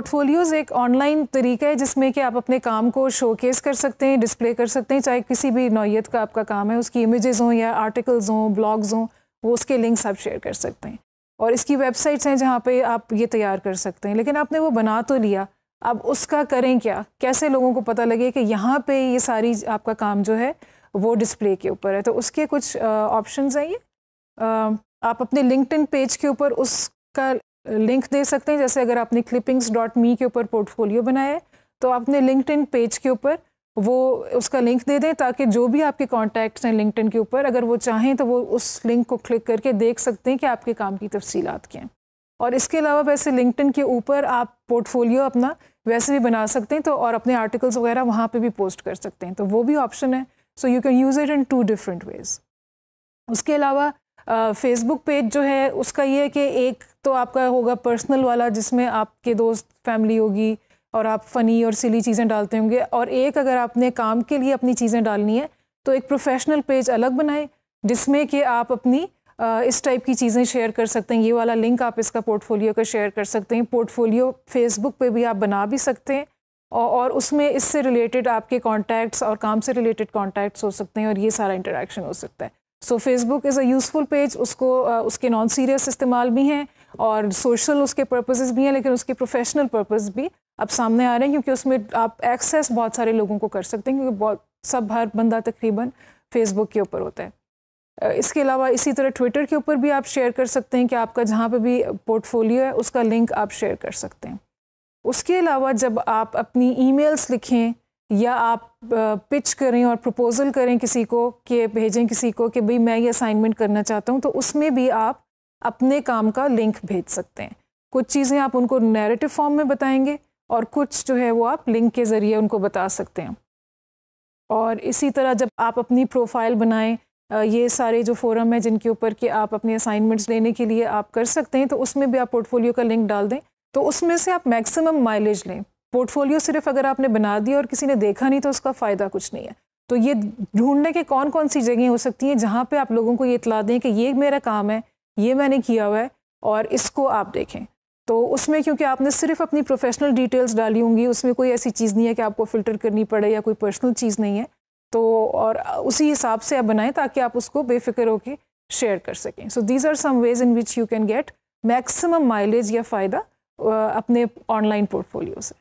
portfolios एक online तरीका है जिसमें कि आप अपने काम को शोकेस कर सकते हैं डिस्प्ले कर सकते हैं चाहे किसी भी नौीयत का आपका काम है उसकी इमेजेस हों या आर्टिकल्स हों ब्लॉग्स हों वो उसके लिंक्स आप शेयर कर सकते हैं और इसकी वेबसाइट्स हैं जहाँ पे आप ये तैयार कर सकते हैं लेकिन आपने वो बना तो लिया अब उसका करें क्या कैसे लोगों को पता लगे कि यहाँ पर ये सारी आपका काम जो है वो डिस्प्ले के ऊपर है तो उसके कुछ ऑप्शन हैं ये आप अपने लिंकड पेज के ऊपर उसका लिंक दे सकते हैं जैसे अगर आपने क्लिपिंग्स डॉट मी के ऊपर पोर्टफोलियो बनाया है तो आपने लिंकड इन पेज के ऊपर वो उसका लिंक दे दें ताकि जो भी आपके कॉन्टैक्ट्स हैं लिंकड के ऊपर अगर वो चाहें तो वो उस लिंक को क्लिक करके देख सकते हैं कि आपके काम की तफसीलात क्या हैं और इसके अलावा वैसे लिंकड के ऊपर आप पोर्टफोलियो अपना वैसे भी बना सकते हैं तो और अपने आर्टिकल्स वगैरह वहाँ पर भी पोस्ट कर सकते हैं तो वो भी ऑप्शन है so you can use it in two different ways उसके अलावा फेसबुक पेज जो है उसका ये है कि एक तो आपका होगा पर्सनल वाला जिसमें आपके दोस्त फैमिली होगी और आप फ़नी और सिली चीज़ें डालते होंगे और एक अगर आपने काम के लिए अपनी चीज़ें डालनी है तो एक प्रोफेशनल पेज अलग बनाएं जिसमें कि आप अपनी आ, इस टाइप की चीज़ें शेयर कर सकते हैं ये वाला लिंक आप इसका पोर्टफोलियो का शेयर कर सकते हैं पोर्टफोलियो फेसबुक पे भी आप बना भी सकते हैं और उसमें इससे रिलेटेड आपके कॉन्टैक्ट्स और काम से रिलेटेड कॉन्टैक्ट्स हो सकते हैं और ये सारा इंटरेक्शन हो सकता है so Facebook is a useful page उसको uh, उसके नॉन सीरियस इस्तेमाल भी हैं और सोशल उसके पर्पजेज़ भी हैं लेकिन उसके प्रोफेशनल पर्पज भी अब सामने आ रहे हैं क्योंकि उसमें आप एक्सेस बहुत सारे लोगों को कर सकते हैं क्योंकि बहुत सब हर बंदा तकरीबन फेसबुक के ऊपर होता है इसके अलावा इसी तरह ट्विटर के ऊपर भी आप शेयर कर सकते हैं कि आपका जहाँ पे भी पोर्टफोलियो है उसका लिंक आप शेयर कर सकते हैं उसके अलावा जब आप अपनी ईमेल्स लिखें या आप पिच करें और प्रपोज़ल करें किसी को कि भेजें किसी को कि भाई मैं ये असाइनमेंट करना चाहता हूँ तो उसमें भी आप अपने काम का लिंक भेज सकते हैं कुछ चीज़ें आप उनको नैरेटिव फॉर्म में बताएंगे और कुछ जो है वो आप लिंक के ज़रिए उनको बता सकते हैं और इसी तरह जब आप अपनी प्रोफाइल बनाएं ये सारे जो फोरम है जिनके ऊपर कि आप अपने असाइनमेंट्स लेने के लिए आप कर सकते हैं तो उसमें भी आप पोर्टफोलियो का लिंक डाल दें तो उसमें से आप मैक्सिमम माइलेज लें पोर्टफोलियो सिर्फ अगर आपने बना दिया और किसी ने देखा नहीं तो उसका फ़ायदा कुछ नहीं है तो ये ढूंढने के कौन कौन सी जगह हो सकती हैं जहाँ पे आप लोगों को ये इतला दें कि ये मेरा काम है ये मैंने किया हुआ है और इसको आप देखें तो उसमें क्योंकि आपने सिर्फ अपनी प्रोफेशनल डिटेल्स डाली होंगी उसमें कोई ऐसी चीज़ नहीं है कि आपको फ़िल्टर करनी पड़े या कोई पर्सनल चीज़ नहीं है तो और उसी हिसाब से आप बनाएं ताकि आप उसको बेफिक्र होकर शेयर कर सकें so these are some ways in which you can get maximum mileage या फ़ायदा अपने ऑनलाइन पोर्टफोलियो से